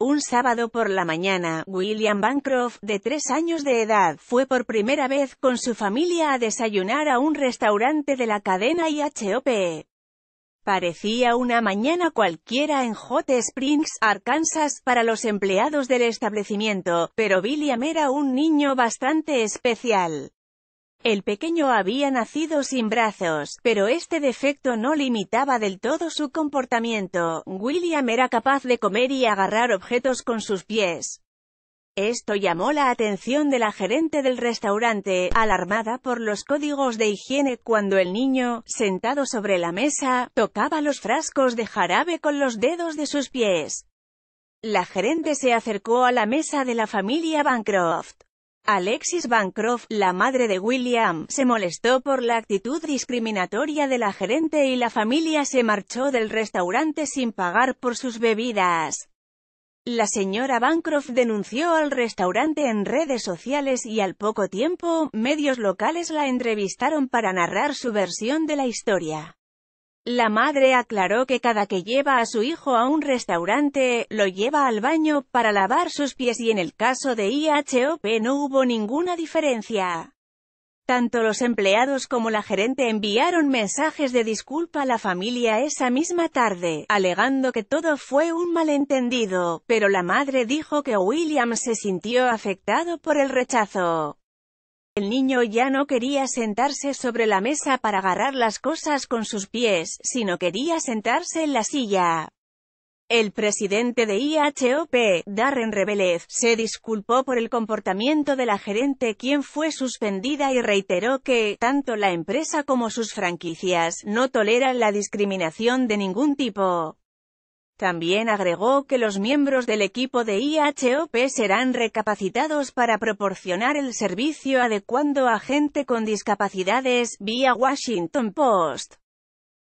Un sábado por la mañana, William Bancroft, de tres años de edad, fue por primera vez con su familia a desayunar a un restaurante de la cadena IHOP. Parecía una mañana cualquiera en Hot Springs, Arkansas, para los empleados del establecimiento, pero William era un niño bastante especial. El pequeño había nacido sin brazos, pero este defecto no limitaba del todo su comportamiento. William era capaz de comer y agarrar objetos con sus pies. Esto llamó la atención de la gerente del restaurante, alarmada por los códigos de higiene cuando el niño, sentado sobre la mesa, tocaba los frascos de jarabe con los dedos de sus pies. La gerente se acercó a la mesa de la familia Bancroft. Alexis Bancroft, la madre de William, se molestó por la actitud discriminatoria de la gerente y la familia se marchó del restaurante sin pagar por sus bebidas. La señora Bancroft denunció al restaurante en redes sociales y al poco tiempo, medios locales la entrevistaron para narrar su versión de la historia. La madre aclaró que cada que lleva a su hijo a un restaurante, lo lleva al baño, para lavar sus pies y en el caso de IHOP no hubo ninguna diferencia. Tanto los empleados como la gerente enviaron mensajes de disculpa a la familia esa misma tarde, alegando que todo fue un malentendido, pero la madre dijo que William se sintió afectado por el rechazo. El niño ya no quería sentarse sobre la mesa para agarrar las cosas con sus pies, sino quería sentarse en la silla. El presidente de IHOP, Darren Rebelez, se disculpó por el comportamiento de la gerente quien fue suspendida y reiteró que, tanto la empresa como sus franquicias, no toleran la discriminación de ningún tipo. También agregó que los miembros del equipo de IHOP serán recapacitados para proporcionar el servicio adecuando a gente con discapacidades, vía Washington Post.